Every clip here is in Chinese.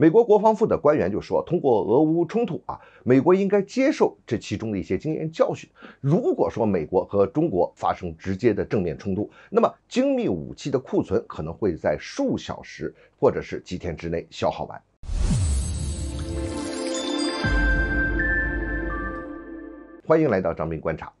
美国国防部的官员就说：“通过俄乌冲突啊，美国应该接受这其中的一些经验教训。如果说美国和中国发生直接的正面冲突，那么精密武器的库存可能会在数小时或者是几天之内消耗完。”欢迎来到张斌观察。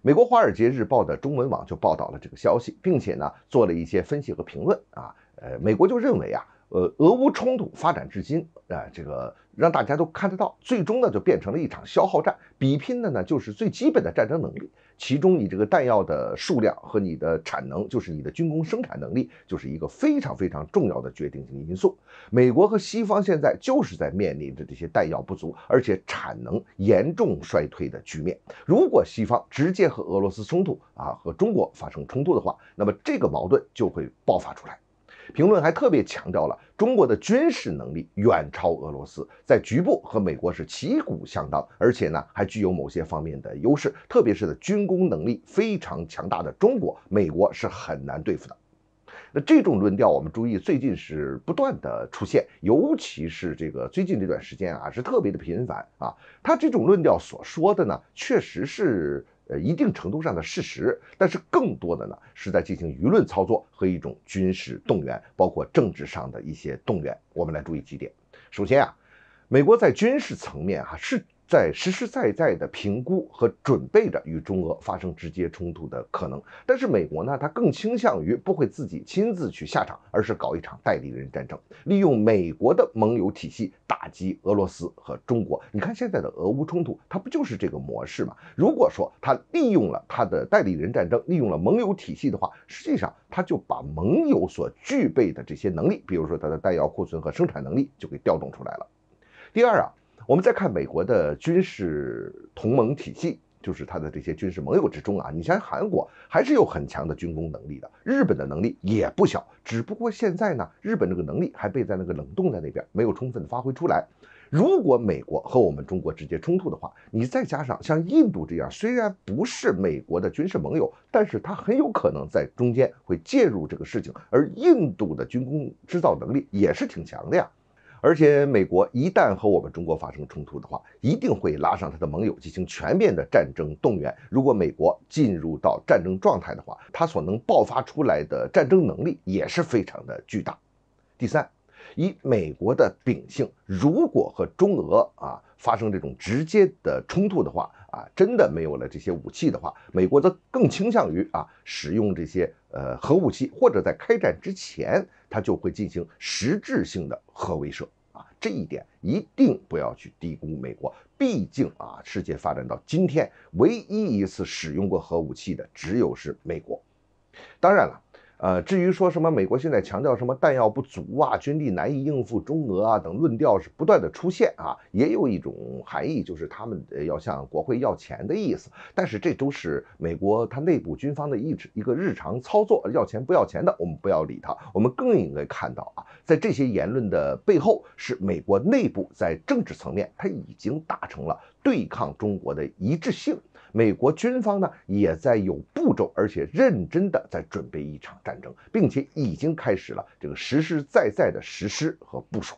美国《华尔街日报》的中文网就报道了这个消息，并且呢做了一些分析和评论啊，呃，美国就认为啊。呃，俄乌冲突发展至今，啊，这个让大家都看得到，最终呢就变成了一场消耗战，比拼的呢就是最基本的战争能力，其中你这个弹药的数量和你的产能，就是你的军工生产能力，就是一个非常非常重要的决定性因素。美国和西方现在就是在面临着这些弹药不足，而且产能严重衰退的局面。如果西方直接和俄罗斯冲突啊，和中国发生冲突的话，那么这个矛盾就会爆发出来。评论还特别强调了中国的军事能力远超俄罗斯，在局部和美国是旗鼓相当，而且呢还具有某些方面的优势，特别是呢军工能力非常强大的中国，美国是很难对付的。那这种论调我们注意最近是不断的出现，尤其是这个最近这段时间啊是特别的频繁啊。他这种论调所说的呢，确实是。呃，一定程度上的事实，但是更多的呢，是在进行舆论操作和一种军事动员，包括政治上的一些动员。我们来注意几点。首先啊，美国在军事层面哈是。在实实在在的评估和准备着与中俄发生直接冲突的可能，但是美国呢，它更倾向于不会自己亲自去下场，而是搞一场代理人战争，利用美国的盟友体系打击俄罗斯和中国。你看现在的俄乌冲突，它不就是这个模式吗？如果说它利用了他的代理人战争，利用了盟友体系的话，实际上他就把盟友所具备的这些能力，比如说它的弹药库存和生产能力，就给调动出来了。第二啊。我们再看美国的军事同盟体系，就是他的这些军事盟友之中啊，你像韩国还是有很强的军工能力的，日本的能力也不小，只不过现在呢，日本这个能力还被在那个冷冻在那边，没有充分的发挥出来。如果美国和我们中国直接冲突的话，你再加上像印度这样，虽然不是美国的军事盟友，但是他很有可能在中间会介入这个事情，而印度的军工制造能力也是挺强的呀。而且，美国一旦和我们中国发生冲突的话，一定会拉上他的盟友进行全面的战争动员。如果美国进入到战争状态的话，他所能爆发出来的战争能力也是非常的巨大。第三，以美国的秉性，如果和中俄啊发生这种直接的冲突的话啊，真的没有了这些武器的话，美国则更倾向于啊使用这些呃核武器，或者在开战之前。它就会进行实质性的核威慑啊，这一点一定不要去低估美国。毕竟啊，世界发展到今天，唯一一次使用过核武器的，只有是美国。当然了。呃，至于说什么美国现在强调什么弹药不足啊、军力难以应付中俄啊等论调是不断的出现啊，也有一种含义，就是他们要向国会要钱的意思。但是这都是美国它内部军方的意志，一个日常操作，要钱不要钱的，我们不要理它。我们更应该看到啊，在这些言论的背后，是美国内部在政治层面它已经达成了对抗中国的一致性。美国军方呢，也在有步骤，而且认真的在准备一场战争，并且已经开始了这个实实在在的实施和部署。